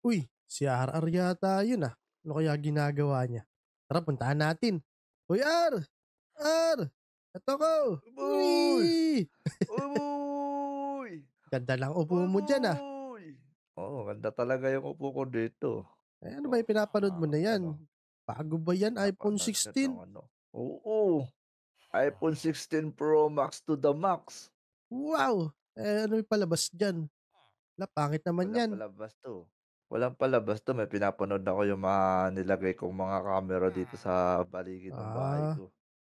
Uy, si RR yata yun ah. Ano kaya ginagawa niya? Tara, puntahan natin. Uy, R! R! Ito ko! Uy! Uy! ganda lang upo mo dyan ah. Oo, oh, ganda talaga yung upo ko dito. Eh, ano ba yung pinapanood mo na yan? Bago ba yan? iPhone 16? Ano. Oo. iPhone 16 Pro Max to the max. Wow! Eh, ano yung palabas dyan? La, pangit naman Wala yan. palabas to. Walang palabas to. may pinapanood ako yung mga nilagay kong mga camera dito ah. sa baligid ng bahay ah. ko.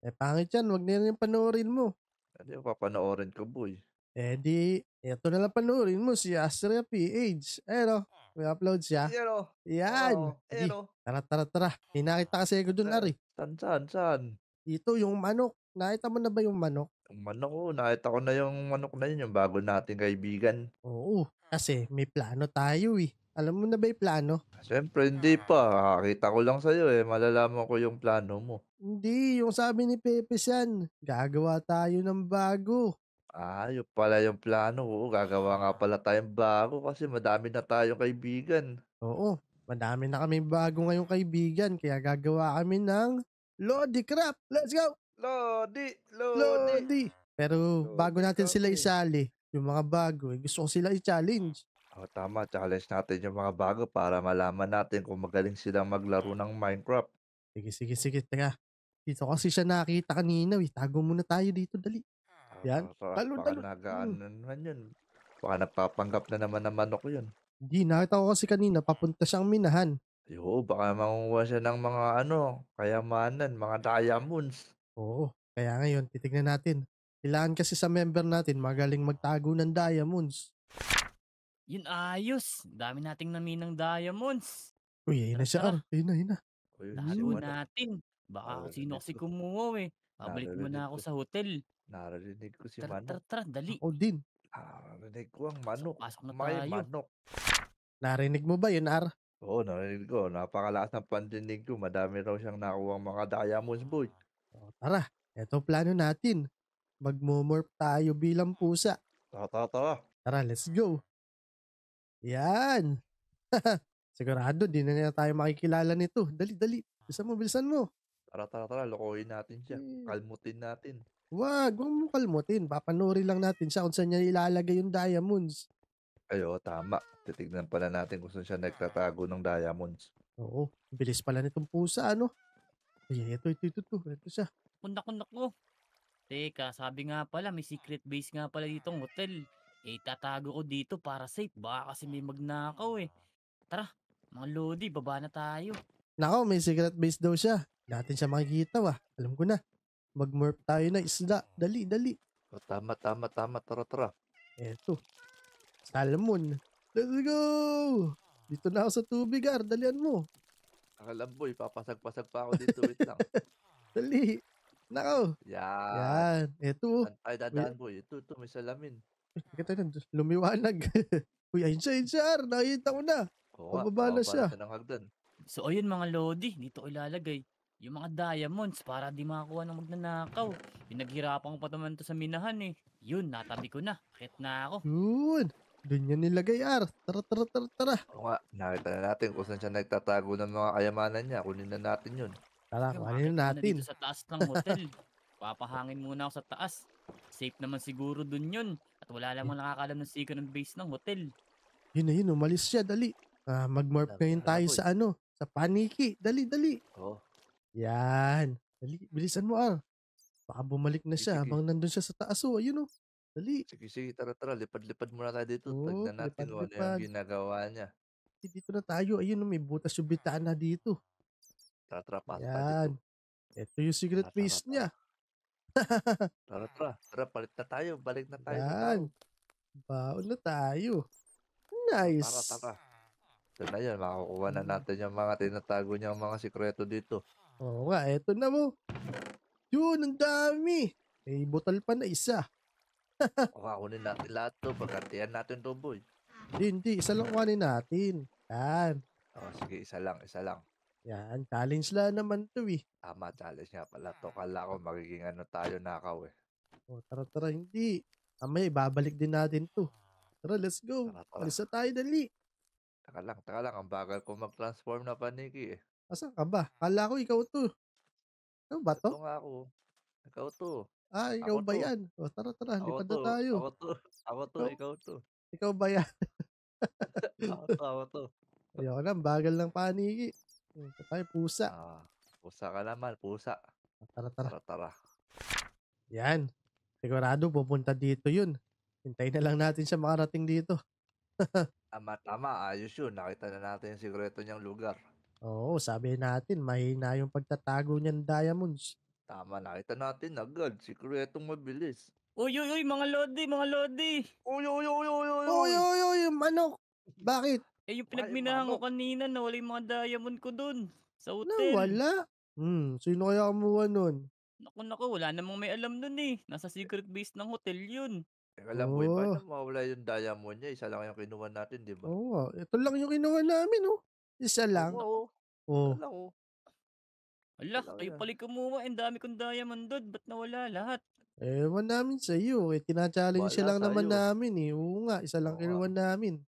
eh pangit yan. Huwag na yan yung panoorin mo. Hindi eh, yung papanoorin ko, boy? Eh di, ito na lang panoorin mo si Astria PH. Ayun o, oh. hmm. may upload siya. Zero! Oh. Yan. Oo, oh. Di, zero! tara, tara, tara. Pinakita kasi ko dun, Ari. San, san, san? Dito, yung manok. Nakita mo na ba yung manok? Yung manok ko, nakita ko na yung manok na yun, yung bago nating kaibigan. Oo, kasi may plano tayo eh. Alam mo na ba yung plano? Siyempre, hindi pa. Kita ko lang sa'yo eh. Malalaman ko yung plano mo. Hindi, yung sabi ni Pepe yan. Gagawa tayo ng bago. Ah, yun pala yung plano. Oo, gagawa nga pala tayong bago kasi madami na tayong kaibigan. Oo, madami na kami bago ngayong kaibigan. Kaya gagawa kami ng Lodi Crap. Let's go! Lodi! Lodi! Lodi! Pero Lodi bago natin crap, sila eh. isali, yung mga bago, eh, gusto ko sila i-challenge. Oh, tama, challenge natin yung mga bago para malaman natin kung magaling silang maglaro ng Minecraft. Sige, sige, sige. Teka. Dito kasi siya nakita kanina. Eh. Tago muna tayo dito. Dali. Ah, Yan. talo, talon. Baka hmm. naman yun. Baka nagpapanggap na naman ng manok yun. Hindi. Nakita ko kasi kanina. Papunta siyang minahan. Yo, baka manguha siya ng mga ano, kayamanan, mga diamonds. Oo. Kaya ngayon, titignan natin. Kailangan kasi sa member natin magaling magtago ng diamonds. Yun ayos. Dami nating naminang diamonds. Uy, ayun na siya, Ar. Ah. Ayun na, ayun na. Uy, natin. Baka oh, kung sino kasi kumuha eh. Pabalik mo na ako sa hotel. Naririnig ko si Tara, tara, Manok. tara, dali. Ako din. Naririnig ko ang manok. Pasok na May manok. Narinig mo ba yun, Ar? Oo, narinig ko. Napakalakas ng pandinig ko. Madami raw siyang nakuha mga diamonds, boy. Oh. Tara, eto plano natin. Magmumorph tayo bilang pusa. Tara, tara, tara. Tara, let's go. Yan. Sigurado, di na nila tayo makikilala nito. Dali, dali. Bilisan mo, bilisan mo. Tara, tara, tara. Lokohin natin siya. Hmm. Kalmutin natin. Wag, huwag mo kalmutin. Papanuri lang natin siya kung saan niya ilalagay yung diamonds. Ayo, tama. Titignan pala natin kung saan siya nagtatago ng diamonds. Oo, bilis pala nitong pusa, ano? Ay, ito, ito, ito, ito. Ito siya. Kundak-kundak ko. Teka, sabi nga pala, may secret base nga pala dito ng hotel. Eh, tatago ko dito para safe. Baka kasi may magnakaw eh. Tara, mga Lodi, baba na tayo. Nako, may secret base daw siya. Natin siya makikita wa. Alam ko na. Mag-merp tayo na isda. Dali, dali. O, tama, tama, tama. Tara, tara. Eto. Salmon. Let's go! Dito na ako sa tubig, Ar. Ah. Dalian mo. Akalam mo, papasag-pasag pa ako dito. Wait lang. Dali. Nako. Yan. Yan. Eto. Antay dadaan boy. Ito, ito. May salamin. Kita nun, lumiwanag. Uy, ayun siya, ayun siya, Ar. ko na. Oo, Pababa na siya. Ng hagdan. So, ayun mga Lodi, dito ko ilalagay. Yung mga diamonds para di makakuha ng magnanakaw. Pinaghirapan ko pa naman to sa minahan eh. Yun, natabi ko na. Akit na ako. Yun. Doon yan nilagay, Ar. Tara, tara, tara, tara. Oo nga, nakita na natin kung saan siya nagtatago ng mga kayamanan niya. Kunin na natin yun. Tara, kunin na natin. Na dito sa taas ng hotel. Papahangin muna ako sa taas. Safe naman siguro dun yun. At wala lang lamang hmm. nakakalam ng secret ng base ng hotel. Yun na yun, umalis siya, dali. Ah, mag-morph Labi ngayon tayo sa eh. ano, sa paniki. Dali, dali. Oh. Yan. Dali, bilisan mo ah. Baka bumalik na Sige, sige. siya habang nandun siya sa taas. Oh, ayun oh. Dali. Sige, sige, tara, tara. Lipad-lipad muna tayo dito. Oo, oh, Tignan natin kung ano lipad yung ginagawa niya. Dito na tayo. Ayun oh, may butas yung bitana dito. Tara, Tatrapan pa dito. Yan. Ito yung secret Tara, base tara, niya tara, tara. Tara, balik na tayo. Balik na tayo. Yan. Baon na tayo. Nice. Tara, tara. Ito na yan. Makukuha na natin yung mga tinatago niya, mga sikreto dito. Oo nga, eto na mo. Yun, ang dami. May butal pa na isa. Kukunin natin lahat to. Pagkantihan natin to, boy. Hindi, hindi. Isa lang kunin natin. Yan. Oh, sige, isa lang, isa lang. Yan, challenge la naman to eh. Tama, challenge nga pala to. Kala ko magiging ano tayo nakaw eh. O, oh, tara, tara, hindi. Tama, ibabalik din natin to. Tara, let's go. Tara, Alis tayo, dali. Taka lang, taka lang. Ang bagal ko mag-transform na paniki eh. Asa ka ba? Kala ko ikaw to. Ano ba to? Ito nga ako. Ikaw to. Ah, ikaw ako ba to. yan? O, oh, tara, tara. Ako Lipad na tayo. Ako to. Ako to. Ikaw, ikaw to. Ikaw ba yan? ako to, ako to. Ayoko na, bagal ng paniki. Punta mm, tayo, pusa. Ah, pusa ka naman, pusa. Tara, tara. Tara, tara. Yan. Sigurado pupunta dito yun. Hintayin na lang natin siya makarating dito. tama, ah, tama. Ayos yun. Nakita na natin yung sigreto niyang lugar. Oo, sabi natin, mahina yung pagtatago niyan diamonds. Tama, nakita natin agad. Sikretong mabilis. Uy, uy, uy, mga lodi, mga lodi. Uy, uy, uy, uy, uy, uy. Uy, uy, uy, manok. Bakit? Eh, yung pinagminahan ko kanina, nawala yung mga diamond ko dun. Sa hotel. Nawala? Hmm, sino kaya kumuha nun? Naku, naku, wala namang may alam nun eh. Nasa secret base ng hotel yun. Eh, alam mo, oh. paano mawala yung diamond niya? Isa lang yung kinuha natin, di ba? Oo, oh, ito lang yung kinuha namin, oh. Isa lang. Oo. Oh. oh. oh. Wala ko. Ala, kayo pala kumuha. Eh. Ang dami kong diamond doon. Ba't nawala lahat? Ewan namin sa iyo. Eh, tinachallenge siya lang tayo. naman namin eh. Oo nga, isa lang kinuha namin.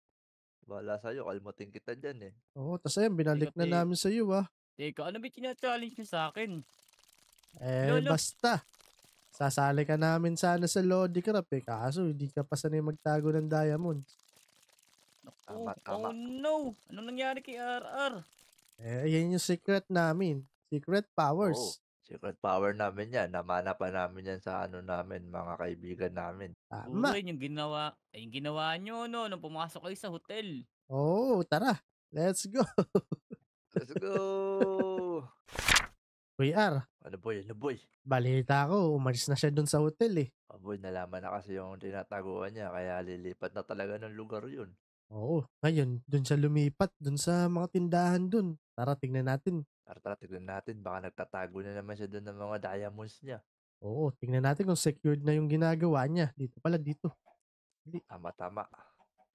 Wala iyo, kalmatin kita diyan eh. Oo, oh, tas ayun, binalik na eh. namin sa iyo ah. Teka, ano ba challenge mo sa akin? Eh, Lolo. basta. Sasali ka namin sana sa Lodi Crap eh, kaso hindi ka pa sanay magtago ng diamond. Tama, oh, oh no! Ano nangyari kay RR? Eh, ayan yung secret namin. Secret powers. Oh. Secret power namin yan. Namana pa namin yan sa ano namin, mga kaibigan namin. Tama. Uy, yung ginawa, ay, yung ginawa nyo, no, nung pumasok kayo sa hotel. oh, tara. Let's go. Let's go. Uy, R. Ano boy, ano boy? Balita ko, umalis na siya dun sa hotel eh. Aboy, nalaman na kasi yung tinataguan niya, kaya lilipat na talaga ng lugar yun. Oo, ngayon, dun siya lumipat, dun sa mga tindahan dun. Tara, tingnan natin Tara, tara, tignan natin. Baka nagtatago na naman siya doon ng mga diamonds niya. Oo, tingnan natin kung secured na yung ginagawa niya. Dito pala, dito. Dali. Tama, tama.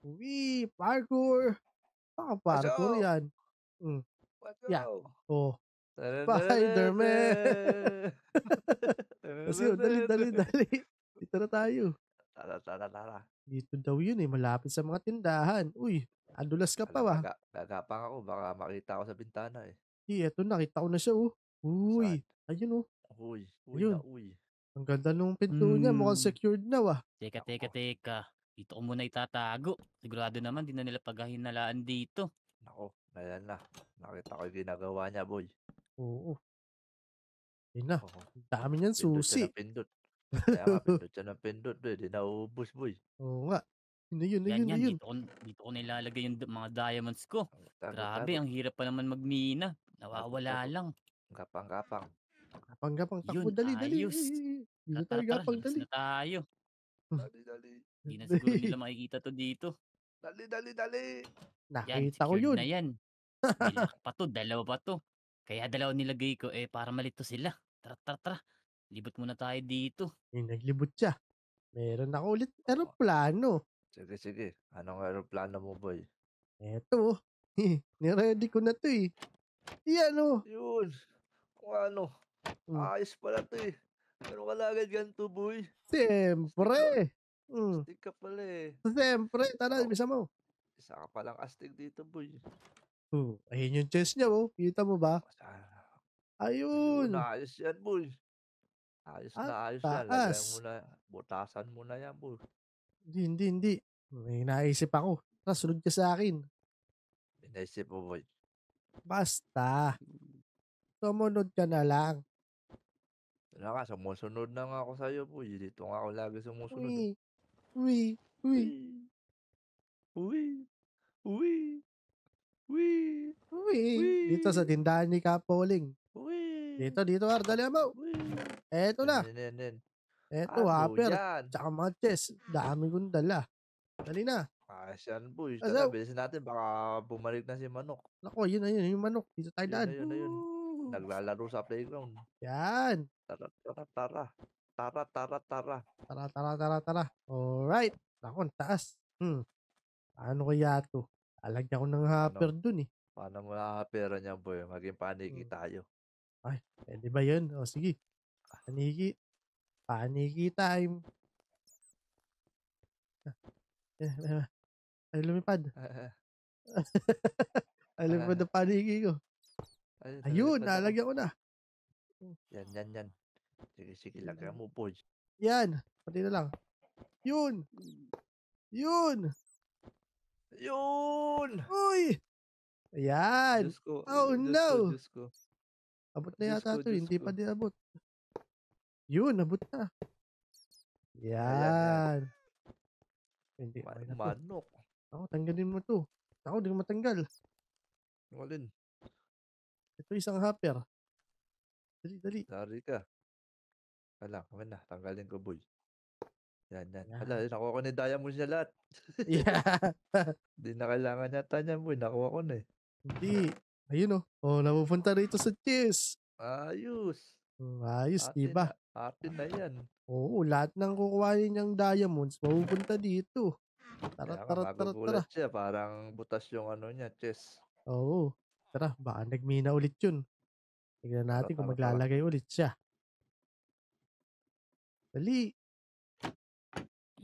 Uy, parkour! Baka parkour Watch yan. Mm. yeah. Oh. Spider-Man! Kasi yun, dali, dali, dali. Dito na tayo. Tara, tara, tara. Dito daw yun eh, malapit sa mga tindahan. Uy, adulas ka pa ba? Nagapang ah. ako, baka makita ako sa bintana eh. Eh, eto nakita ko na siya oh. Uy, ayun oh. Uy, uy Ayun. na uy. Ang ganda nung pinto niya, mukhang mm. secured na wa. Teka, teka, teka. Dito ko muna itatago. Sigurado naman, di na nila paghahinalaan dito. nako. Ayan na. Nakita ko yung ginagawa niya, boy. Oo. Ayun na, dami niyan Pindot siya susi. ng pindot. Kaya nga, pindot siya ng pindot, boy. Eh. Di naubos, boy. Oo nga. Yun na yun, na yun, na yun. dito ko, dito ko na yung mga diamonds ko. Grabe, ang hirap pa naman magmina. Nawawala Natutok. lang. Gapang-gapang. Gapang-gapang. Takbo, Yun, dali, dali. ayos. Hindi eh, eh, eh, tayo gapang, dali. na tayo. Ah. Dali, dali. Hindi na siguro nila makikita to dito. Dali, dali, dali. Nakita ko yun. na yan. Ilang pa to, dalawa pa to. Kaya dalawa nilagay ko eh para malito sila. Tara, tara, tara. Libot muna tayo dito. Yung naglibot siya. Meron ako ulit aeroplano. Sige, sige. Anong aeroplano mo, boy? Eto. Niready ko na to eh. Yan oh. Yun. Kung ano. Mm. Ayos pala to eh. Pero wala agad ganito, boy. Siyempre. Mm. Astig ka pala eh. Siyempre. Tara, oh. bisa mo. Isa ka palang astig dito, boy. Oh, ayun yung chest niya, oh. Kita mo ba? Ayun. Ayun. Ayos yan, boy. Ayos na, ah, ayos taas. na. Lagyan mo na. Butasan mo na yan, boy. Hindi, hindi, hindi. May naisip ako. Tara, sunod ka sa akin. May naisip mo, boy. Basta, sumunod ka na lang. Wala ka, sumusunod na nga ako sa'yo po. Dito nga ako lagi sumusunod. Eh. Uy, uy, uy. Uy, uy, uy, uy. Dito sa tindahan ni Kapoling. Uy. Dito, dito, Ardali mo. Uy. Eto na. Nen, nen, nen. Eto, Ano hopper. yan? Tsaka mga chess. Dami kong dala. Dali na. Ah, siyan boy. Ah, Tara, so, bilisan natin. Baka bumalik na si Manok. Nako, yun na yun. Yung Manok. Dito tayo daan. Yun na yun. Naglalaro sa playground. Yan. Tara, tara, tara. Tara, tara, tara. Tara, tara, tara, tara. Alright. Nako, taas. Hmm. Ano kaya to? Alagyan ko ng hopper ano? dun eh. Paano mo nakakapera niya, boy? Maging paniki hmm. tayo. Ay, pwede ba yun? O, sige. Paniki. Paniki time. Ah. Eh, eh, Ah, ah. Ay, lumipad. Oo. Ay, lumipad ang panigi ko. Ayun, Ayun nalagyan ko na. Hmm, yan, yan, yan. Sige, sige, lagyan mo po. Yan, pati na lang. Yun! Yun! Yun! Uy! Ayan! ko. Oh, eh, Diyos no! Ko, Diyos ko. Abot na yata ito. Eh. Hindi pa din abot. Yun, abot na. Yan. Ayan, yan. Hindi, Man, manok. Ako, tanggalin mo to. Ako, di ko matanggal. Yung alin? Ito isang hopper. Dali, dali. Sorry ka. Wala, kaman na. Tanggalin ko, boy. Yan, yan. Yeah. Hala, nakuha ko na diamonds niya lahat. yeah. Hindi na kailangan yata niya, boy. Nakuha ko na eh. Hindi. Ayun oh. Oh, napupunta rito sa cheese. Ayos. Hmm, ayos, di ba? Atin na yan. Oo, lahat ng kukuhain niyang diamonds, mapupunta dito. Tara, tara, tara, tara. siya. Parang butas yung ano niya, chess. Oo. Tara, baka nagmina ulit yun. Tignan natin kung tama, tama. maglalagay ulit siya. Dali.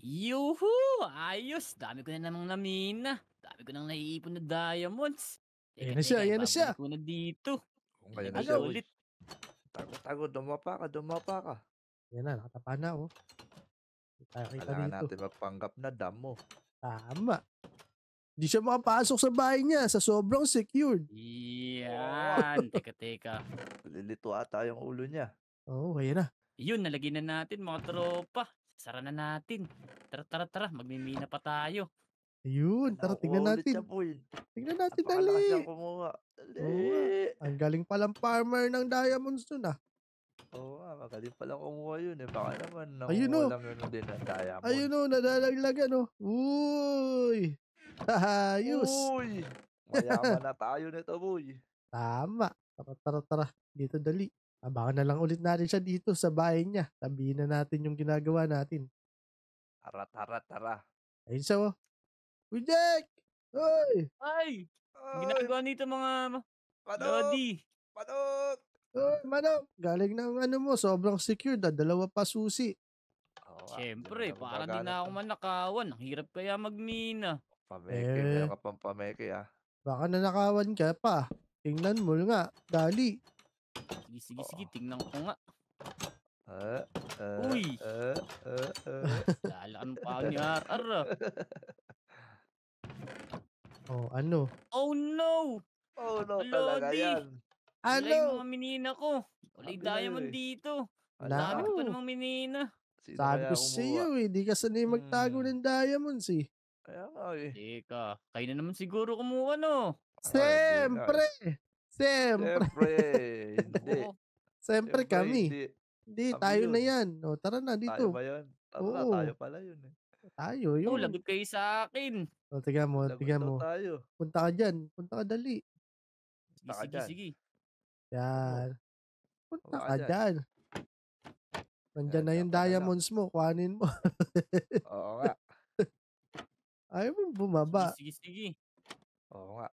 Yuhu! Ayos! Dami ko na namang namina. Dami ko nang naiipon na diamonds. Ayan na siya, ayan na siya. ibabalik ko na dito. Kung kaya na siya, uy. Ulit. Tago, tago, dumapa ka, dumapa ka. Yan na, nakatapa na, oh. Hindi kita Kailangan dito. natin magpanggap na damo. Tama. Di siya makapasok sa bahay niya sa sobrang secured. Yan. teka, teka. Lilito ata yung ulo niya. Oo, oh, ayan na. Yun, nalagyan na natin mga tropa. Sara na natin. Tara, tara, tara. Magmimina pa tayo. Ayun, tara, tingnan natin. Tingnan natin, dali. ang galing palang farmer ng diamonds nun ah. Oo, oh, magaling pala kumuha yun eh. Baka naman nakuha Ayun, no. lang yun din ang diamond. Ayun o, nadalaglagan o. Uy! Ayos! Uy! Mayaman na tayo nito, boy. Tama. Tara, tara, tara. Dito, dali. Abangan na lang ulit natin siya dito sa bahay niya. Sabihin na natin yung ginagawa natin. Tara, tara, tara. Ayun siya, oh. Uy, Jack! Uy! Ay! Ay! Ginagawa nito mga Padok! Lodi. Padok! Oh, madam, galing na ng ano mo, sobrang secure Ah, dalawa pa susi. Oh, Siyempre, para parang di na ako manakawan. Ang hirap kaya magmina. Pameke, eh, meron ka pang pameke ah. Baka nanakawan ka pa. Tingnan mo nga, dali. Sige, sige, oh. sige, tingnan ko nga. Uh, uh, Uy! Uh, uh, uh. Lalaan pa ni Harar. Ah. Oh, ano? Oh no! Oh no, Lodi. talaga yan. Alay, yung mga minina ko. Ulay Sabi na eh. dito. Ang Wala. dami ko pa namang minina. Sino Sabi kaya ko sa kumuha? iyo, hindi eh, ka sanay magtago Hmm. ng diamonds eh. Kaya nga eh. Teka, kayo na naman siguro kumuha, no? Ah, Siyempre! Siyempre! Siyempre. Hindi. Siyempre kami. hindi. Hindi, tayo yun. na yan. O, tara na dito. Tayo ba yan? Tara Oo. tayo pala yun eh. Tayo, Oh, yun. lagot kayo sa akin. O, tiga mo, tiga mo. tayo. Punta ka dyan. Punta ka dali. Sige, sige, sige. Oo. 'Yan. Punta Kuha ka ka diyan. na yung diamonds mo, kuhanin mo. Oo nga. Ayaw mong Sige, bumaba. sige, sige. Oo nga.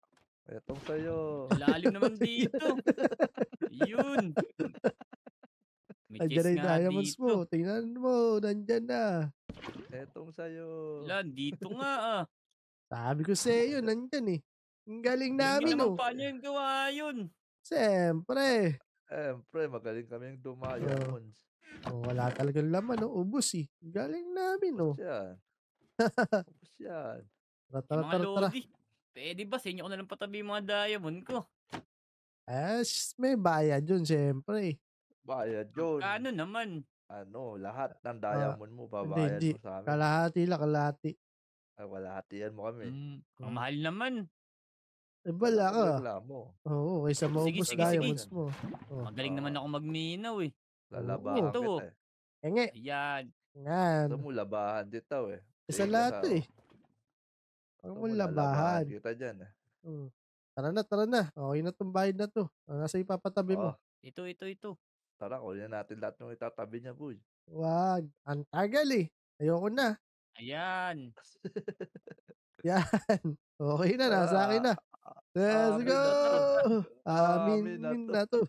Itong sa'yo. Lalim naman dito. Yun. May Nandiyan na yung diamonds dito. mo. Tingnan mo, Nandyan na. Itong sa'yo. Lan, dito nga ah. Sabi ko sa iyo, nandiyan eh. Ang galing Hindi namin naman oh. paano yung gawa yun. Siyempre. Siyempre magaling kaming dumayo Oo. Oh, wala talagang laman 'no, ubos, eh. Galing namin, no? oh. 'yan. Ubos 'yan. Tara, Eh, tara, mga Lodi, puwede ba sa ko na lang patabi yung mga diamond ko? As, ah, may bayad yun siyempre. Eh. Bayad yun. Ano naman? Ano, lahat ng ah, diamond mo hindi, babayad hindi. mo sa'min. Kalahati lang, kalahati. Ay, ah, yan mo kami. Hmm, hmm. mahal naman. Eh, bala ka. Reklamo. Oo, kaysa maubos sige, sige. diamonds mo. Oh. Magaling naman ako magminaw eh. Lalabahan Ito, oh. Eh. Enge. Ayan. Yan. Ito mo labahan dito oh, eh. Isa Sige, lahat to, eh. Ang mo labahan. Kita dyan eh. Hmm. Tara na, tara na. Okay na tong bahay na to. Ah, nasa ipapatabi mo. Ito, ito, ito. tara, kunin natin lahat ng itatabi niya, boy. Wag. Ang tagal eh. Ayoko na. Ayan. Yan. Okay na, nasa akin na. Let's go! Amin, na to.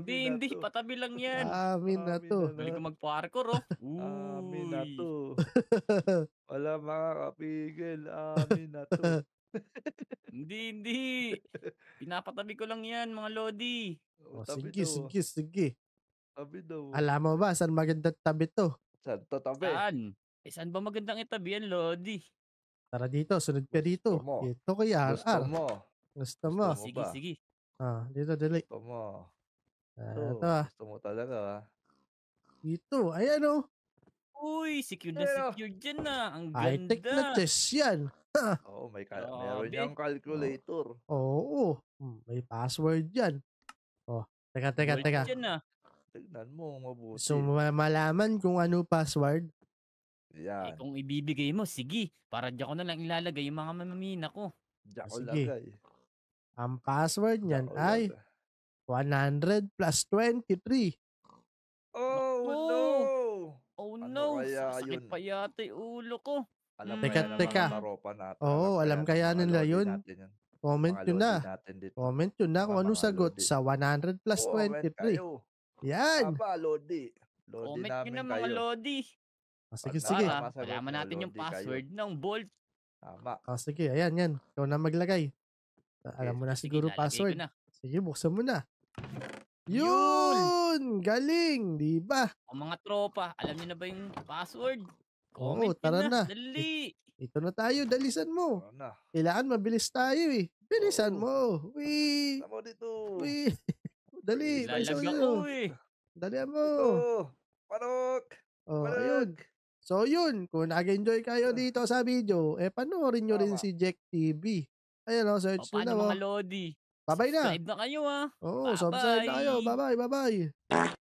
Hindi, hindi. Patabi lang yan. Amin, na to. Galing ko mag-parkour, oh. Amin na to. Wala mga kapigil. Amin na to. hindi, hindi. Pinapatabi ko lang yan, mga Lodi. Oh, oh tabi sige, daw. Oh. sige, sige. Tabi daw. Oh. Alam mo ba, saan magandang tabi to? Saan to tabi? Saan? Eh, saan ba magandang itabi yan, Lodi? Tara dito, sunod ka dito. Ito kay RR. Gusto mo. Gusto mo. sige, sige. Ah, dito, dali. Gusto mo. Ah, ito, ito ah. Gusto mo talaga ah. Dito, ayan oh. Uy, secure na Pero, oh. secure dyan ah. na. Ang ganda. High-tech na test yan. oh, may cal- oh, meron niyang calculator. Oo, oh, oh. may password yan. Oh, teka, teka, Word teka. Dyan na. Ah. Tignan mo, mabuti. So, malaman kung ano password? Eh, Yan. kung ibibigay mo, sige. Para di ko na lang ilalagay yung mga mamamina ko. Diyan ko Sige. lagay. Ang password niyan ko ay 100 plus 23. Oh, Naku! no! Oh Ano no, kaya yun? pa yata ulo ko. Mm. Teka, kaya ng teka. taropa natin, alam kaya nila yun. Comment mga na. Comment nyo na kung anong sagot sa 100 plus 23. Yan! Aba, Lodi. Lodi Comment nyo namin na mga kayo. lodi. Ah, sige, Pag sige. Alaman natin yung Lodi, kayo. password ng Bolt. Tama. Ah, sige, ayan, yan. Ikaw na maglagay. Ah, Alam mo na siguro lalagay password. Na. Sige, buksan mo na. Yun! Galing! Di ba? O mga tropa, alam niyo na ba yung password? Comment nyo tara na. Dali. Ito na tayo. Dalisan mo. Ano na? Kailangan mabilis tayo eh. Bilisan Oo. mo. Wee! Tama dito. Wee! Dali, Lalagyan bilisan ko mo. eh. Dalihan mo. Dito. Panok. Oh, ayun. So yun, kung nag-enjoy kayo ah. dito sa video, eh panoorin nyo rin si Jack TV. Ayan o, oh, search o, nyo na. Paano oh. mga Lodi? Babay na. Subscribe na kayo ha. Ah. Oo, subscribe na kayo. Bye-bye, bye-bye.